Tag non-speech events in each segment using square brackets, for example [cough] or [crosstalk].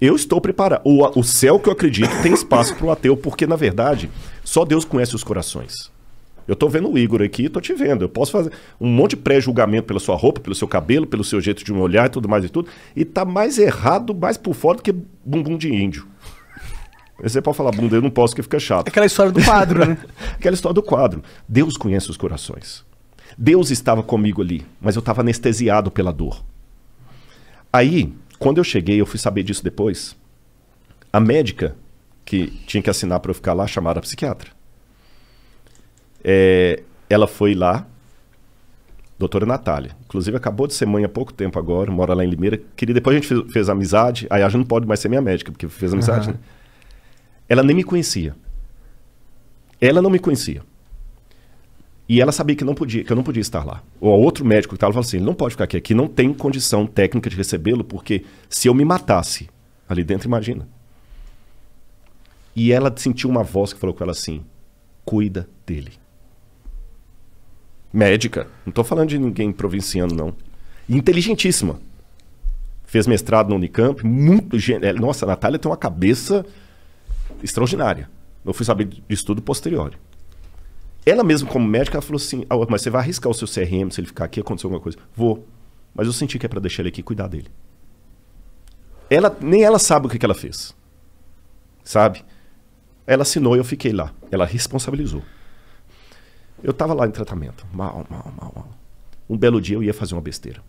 Eu estou preparado. O, o céu que eu acredito tem espaço para o ateu, porque, na verdade, só Deus conhece os corações. Eu tô vendo o Igor aqui, tô te vendo. Eu posso fazer um monte de pré-julgamento pela sua roupa, pelo seu cabelo, pelo seu jeito de me olhar e tudo mais e tudo. E tá mais errado, mais por fora do que bumbum de índio. Você pode falar bunda, eu não posso, que fica chato. Aquela história do quadro, né? [laughs] Aquela história do quadro. Deus conhece os corações. Deus estava comigo ali, mas eu estava anestesiado pela dor. Aí, quando eu cheguei, eu fui saber disso depois. A médica que tinha que assinar para eu ficar lá chamava a psiquiatra. É, ela foi lá, doutora Natália. Inclusive, acabou de ser mãe há pouco tempo agora, mora lá em Limeira. Queria, depois a gente fez, fez amizade. Aí a gente não pode mais ser minha médica, porque fez amizade, uhum. né? Ela nem me conhecia. Ela não me conhecia. E ela sabia que não podia, que eu não podia estar lá. Ou outro médico que estava falou assim: ele não pode ficar aqui, aqui não tem condição técnica de recebê-lo, porque se eu me matasse ali dentro, imagina. E ela sentiu uma voz que falou com ela assim: cuida dele. Médica, não estou falando de ninguém provinciano, não. Inteligentíssima. Fez mestrado na Unicamp, muito gênio. É, nossa, a Natália tem uma cabeça extraordinária. Eu fui saber de estudo posterior. Ela mesmo como médica, ela falou assim: ah, mas você vai arriscar o seu CRM se ele ficar aqui, aconteceu alguma coisa? Vou. Mas eu senti que é para deixar ele aqui cuidar dele. Ela, nem ela sabe o que, que ela fez. Sabe? Ela assinou e eu fiquei lá. Ela responsabilizou. Eu tava lá em tratamento. Mal, mal, mal, mal. Um belo dia eu ia fazer uma besteira.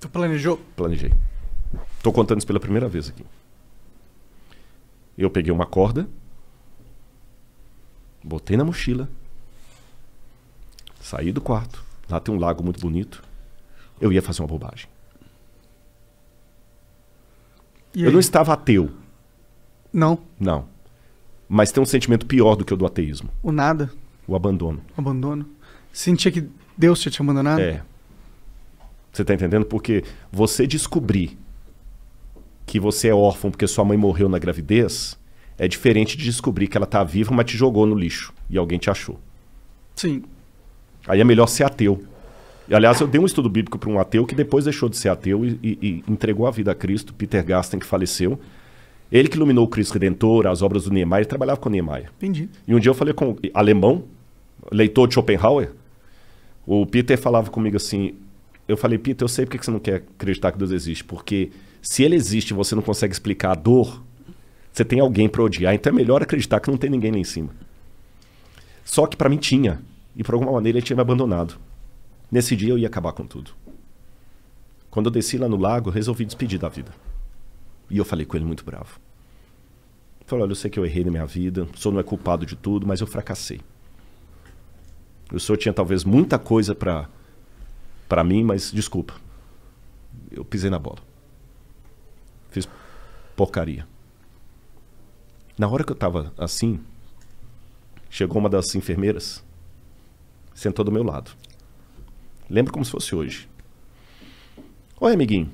Tu planejou? Planejei. Tô contando isso pela primeira vez aqui. Eu peguei uma corda, Botei na mochila. Saí do quarto. Lá tem um lago muito bonito. Eu ia fazer uma bobagem. E eu aí? não estava ateu. Não. Não. Mas tem um sentimento pior do que o do ateísmo. O nada. O abandono. O abandono. Sentia que Deus tinha te abandonado? É. Você está entendendo? Porque você descobrir que você é órfão porque sua mãe morreu na gravidez é diferente de descobrir que ela está viva, mas te jogou no lixo e alguém te achou. Sim. Aí é melhor ser ateu. Aliás, eu dei um estudo bíblico para um ateu que depois deixou de ser ateu e, e, e, entregou a vida a Cristo, Peter Gaston, que faleceu. Ele que iluminou o Cristo Redentor, as obras do Niemeyer, ele trabalhava com Niemeyer. Entendi. E um dia eu falei com um alemão, leitor de Schopenhauer. O Peter falava comigo assim: eu falei, Peter, eu sei porque você não quer acreditar que Deus existe, porque se ele existe e você não consegue explicar a dor, você tem alguém para odiar, então é melhor acreditar que não tem ninguém lá em cima. Só que para mim tinha, e por alguma maneira ele tinha me abandonado. Nesse dia eu ia acabar com tudo. Quando eu desci lá no lago, resolvi despedir da vida. E eu falei com ele muito bravo. Falei, olha, eu sei que eu errei na minha vida, o senhor não é culpado de tudo, mas eu fracassei. O senhor tinha talvez muita coisa para para mim, mas desculpa. Eu pisei na bola. Fiz porcaria. Na hora que eu tava assim, chegou uma das enfermeiras, sentou do meu lado. Lembro como se fosse hoje. Oi, amiguinho.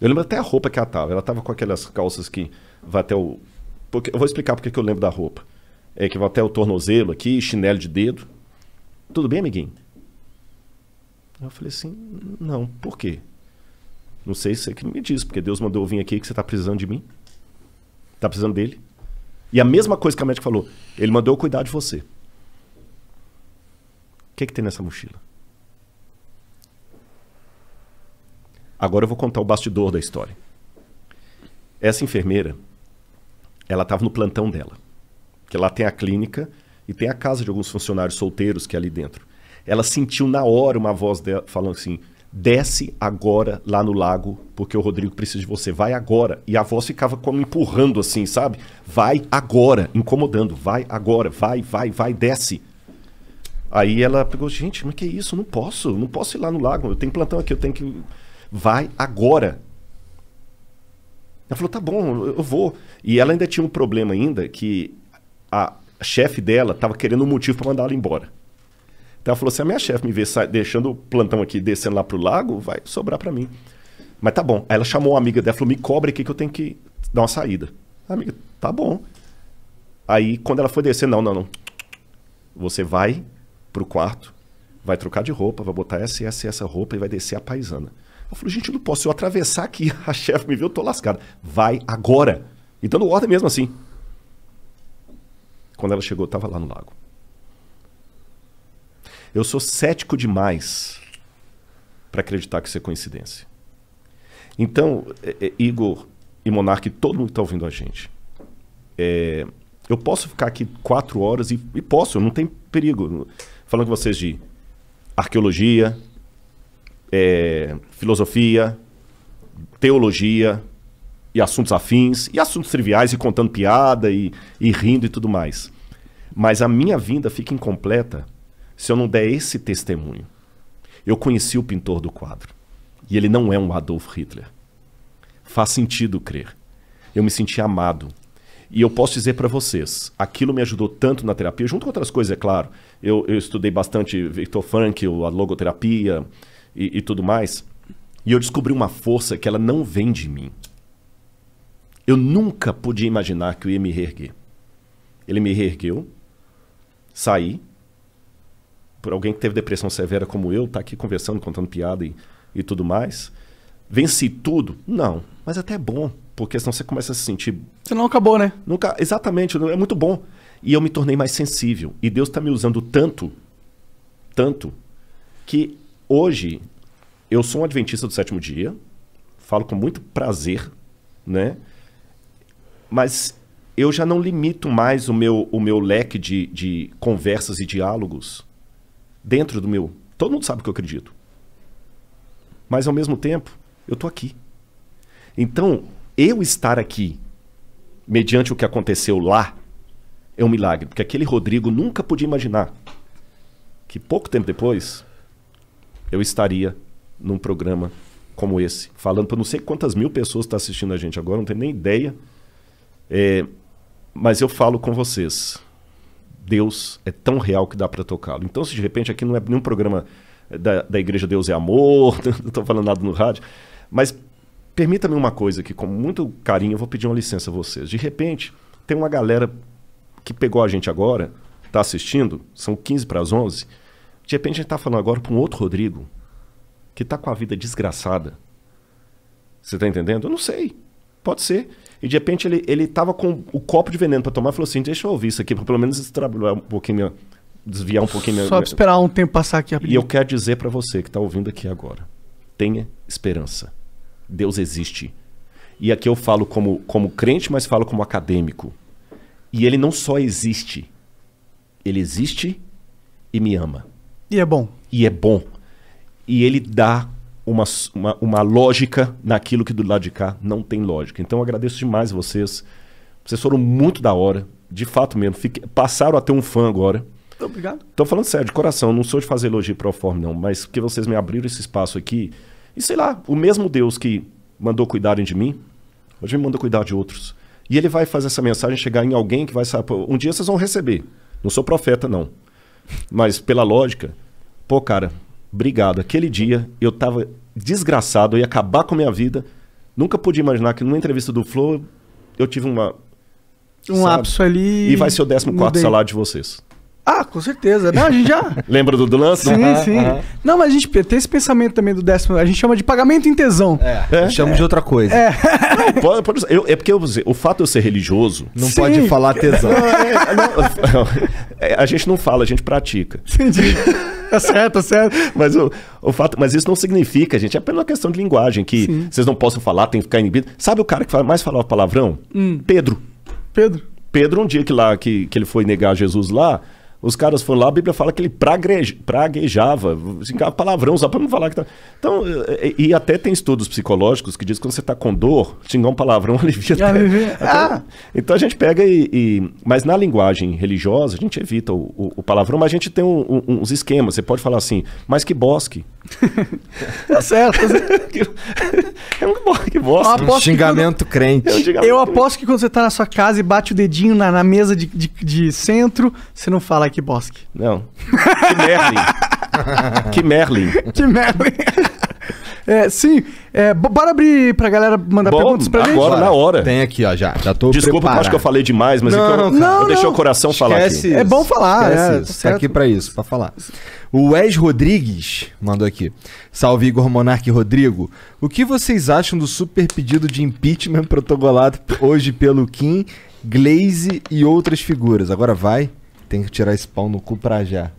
Eu lembro até a roupa que ela tava. Ela tava com aquelas calças que vai até o. Porque... Eu vou explicar porque que eu lembro da roupa. É que vai até o tornozelo aqui, chinelo de dedo. Tudo bem, amiguinho? Eu falei assim, não, por quê? Não sei, se você que me diz, porque Deus mandou eu vir aqui que você tá precisando de mim tá precisando dele. E a mesma coisa que a médica falou, ele mandou eu cuidar de você. O que, é que tem nessa mochila? Agora eu vou contar o bastidor da história. Essa enfermeira, ela estava no plantão dela. Que lá tem a clínica e tem a casa de alguns funcionários solteiros que é ali dentro. Ela sentiu na hora uma voz dela falando assim: desce agora lá no lago, porque o Rodrigo precisa de você, vai agora. E a voz ficava como empurrando assim, sabe? Vai agora, incomodando, vai agora, vai, vai, vai, desce. Aí ela pegou, gente, mas que isso? Não posso, não posso ir lá no lago, eu tenho plantão aqui, eu tenho que. Vai agora. Ela falou, tá bom, eu vou. E ela ainda tinha um problema ainda, que a chefe dela estava querendo um motivo para mandar ela embora. Então ela falou: se assim, a minha chefe me ver deixando o plantão aqui, descendo lá pro lago, vai sobrar para mim. Mas tá bom. Aí ela chamou a amiga dela falou: me cobre aqui que eu tenho que dar uma saída. A amiga, tá bom. Aí quando ela foi descer, não, não, não. Você vai pro quarto, vai trocar de roupa, vai botar essa e essa e essa roupa e vai descer a paisana. Eu falei, gente, eu não posso. Se eu atravessar aqui, [laughs] a chefe me viu, eu tô lascado. Vai agora. E dando ordem mesmo assim. Quando ela chegou, eu tava lá no lago. Eu sou cético demais para acreditar que isso é coincidência. Então, é, é, Igor e Monarque, todo mundo que está ouvindo a gente, é, eu posso ficar aqui quatro horas e, e, posso, não tem perigo. Falando com vocês de arqueologia, é, filosofia, teologia e assuntos afins, e assuntos triviais, e contando piada, e, e rindo e tudo mais. Mas a minha vinda fica incompleta se eu não der esse testemunho. Eu conheci o pintor do quadro. E ele não é um Adolf Hitler. Faz sentido crer. Eu me senti amado. E eu posso dizer para vocês, aquilo me ajudou tanto na terapia, junto com outras coisas, é claro. Eu, eu estudei bastante Victor Frank, a logoterapia e, e tudo mais. E eu descobri uma força que ela não vem de mim. Eu nunca podia imaginar que eu ia me reerguer. Ele me reergueu, saí, por alguém que teve depressão severa como eu, tá aqui conversando, contando piada e, e tudo mais. Venci tudo? Não. Mas até é bom, porque senão você começa a se sentir. Você não acabou, né? Nunca, exatamente, é muito bom. E eu me tornei mais sensível. E Deus está me usando tanto, tanto, que hoje eu sou um adventista do sétimo dia, falo com muito prazer, né? Mas eu já não limito mais o meu, o meu leque de, de conversas e diálogos dentro do meu. Todo mundo sabe o que eu acredito. Mas ao mesmo tempo, eu tô aqui. Então, eu estar aqui, mediante o que aconteceu lá, é um milagre, porque aquele Rodrigo nunca podia imaginar que pouco tempo depois eu estaria num programa como esse, falando para não sei quantas mil pessoas estão tá assistindo a gente agora, não tenho nem ideia. É, mas eu falo com vocês. Deus é tão real que dá para tocá-lo. Então, se de repente aqui não é nenhum programa eh, da, da Igreja Deus é Amor, [laughs] não estou falando nada no rádio, mas permita-me uma coisa aqui, com muito carinho, eu vou pedir uma licença a vocês. De repente, tem uma galera que pegou a gente agora, está assistindo, são 15 para as 11, de repente a gente está falando agora para um outro Rodrigo, que está com a vida desgraçada. Você está entendendo? Eu não sei. Pode ser. E de repente ele, ele tava com o copo de veneno para tomar e falou assim: deixa eu ouvir isso aqui, para pelo menos trabalhar um pouquinho, desviar um pouquinho. Só minha... esperar um tempo passar aqui rapidinho. E eu quero dizer para você que está ouvindo aqui agora: tenha esperança. Deus existe. E aqui eu falo como, como crente, mas falo como acadêmico. E ele não só existe, ele existe e me ama. E é bom. E é bom. E ele dá uma, uma, uma, lógica naquilo que do lado de cá não tem lógica. Então eu agradeço demais vocês. Vocês foram muito da hora. De fato mesmo. Fique, passaram a ter um fã agora. Muito obrigado. Estou falando sério, de coração. Não sou de fazer elogio pro forma, não. Mas porque vocês me abriram esse espaço aqui. E sei lá, o mesmo Deus que mandou cuidarem de mim, hoje me manda cuidar de outros. E ele vai fazer essa mensagem chegar em alguém que vai saber. Um dia vocês vão receber. Não sou profeta, não. Mas pela lógica, pô, cara, Obrigado. Aquele dia eu estava desgraçado, eu ia acabar com a minha vida. Nunca pude imaginar que numa entrevista do Flow eu tive uma. Um lapso ali. E vai ser o 14 salário de vocês. Ah, com certeza. Não, a gente já. [laughs] Lembra do, do lance? Né? Sim, uhum, sim. Uhum. Não, mas a gente tem esse pensamento também do décimo. A gente chama de pagamento em tesão. É. é. Chama é. de outra coisa. É. Não, pode, pode, eu, é porque eu, o fato de eu ser religioso. Não sim. pode falar tesão. [laughs] É, não, é, não, a gente não fala, a gente pratica. Entendi tá certo, tá certo. Mas o, o fato, mas isso não significa, gente, é apenas uma questão de linguagem, que Sim. vocês não possam falar, tem que ficar inibido. Sabe o cara que mais falava palavrão? Hum. Pedro. Pedro. Pedro, um dia que lá que, que ele foi negar Jesus lá, os caras foram lá, a Bíblia fala que ele pragueja, praguejava, palavrão, só para não falar que tá. Então, e, e, até tem estudos psicológicos que diz que quando você está com dor, xingar um palavrão [laughs] alivia. Ah, é até, ah. então a gente pega e, e, Mas na linguagem religiosa, a gente evita o, o, o palavrão, mas a gente tem um, um, uns esquemas. Você pode falar assim, mas que bosque. [laughs] tá certo. [laughs] é um que bosta. É um xingamento crente. Eu, xingamento eu aposto crente. que quando você está na sua casa e bate o dedinho na, na mesa de, de, de centro, você não fala Mark Bosque. Não. Que Merlin. [laughs] que Merlin. que Merlin. [laughs] É, sim. É, bora abrir pra galera mandar Bom, perguntas pra agora, gente? Agora, na hora. Tem aqui, ó, já. Já tô Desculpa, eu acho que eu falei demais, mas não, é eu, não, eu deixei o coração Esquece falar aqui. Isso. É bom falar. Esquece é, isso. Tá aqui pra isso, pra falar. O Wes Rodrigues mandou aqui. Salve Igor Monarque Rodrigo. O que vocês acham do super pedido de impeachment protocolado hoje pelo Kim, Glaze e outras figuras? Agora vai. Tem que tirar esse pau no cu pra já.